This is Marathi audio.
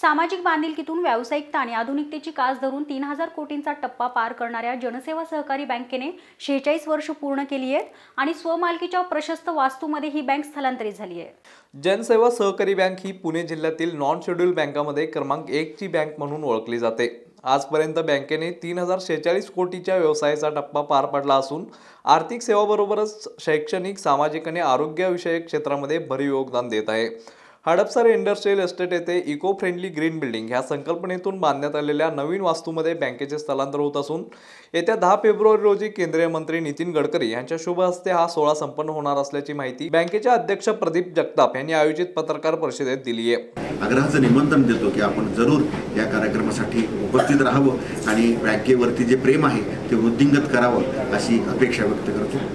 सामाजिक बांधिलकीतून व्यावसायिकता आणि आधुनिकतेची कास धरून तीन हजार कोटींचा टप्पा पार करणाऱ्या जनसेवा सहकारी बँकेने शेहेचाळीस वर्ष पूर्ण केली आहेत आणि स्वमालकीच्या प्रशस्त वास्तूमध्ये ही बँक स्थलांतरित झाली आहे जनसेवा सहकारी बँक ही पुणे जिल्ह्यातील नॉन शेड्यूल बँकामध्ये क्रमांक एक ची बँक म्हणून ओळखली जाते आजपर्यंत बँकेने तीन हजार शेहेचाळीस कोटीच्या व्यवसायाचा टप्पा पार पडला असून आर्थिक सेवाबरोबरच शैक्षणिक सामाजिक आणि आरोग्यविषयक क्षेत्रामध्ये भरीव योगदान देत आहे हडपसर इंडस्ट्रियल एस्टेट येथे इको फ्रेंडली ग्रीन बिल्डिंग ह्या संकल्पनेतून बांधण्यात आलेल्या नवीन वास्तूमध्ये बँकेचे स्थलांतर होत असून येत्या दहा फेब्रुवारी रोजी केंद्रीय मंत्री नितीन गडकरी यांच्या शुभ हस्ते हा सोहळा संपन्न होणार असल्याची माहिती बँकेच्या अध्यक्ष प्रदीप जगताप यांनी आयोजित पत्रकार परिषदेत दिली आहे आग्रहाचं निमंत्रण देतो की आपण जरूर या कार्यक्रमासाठी उपस्थित राहावं आणि बँकेवरती जे प्रेम आहे ते वृद्धिंगत करावं अशी अपेक्षा व्यक्त करतो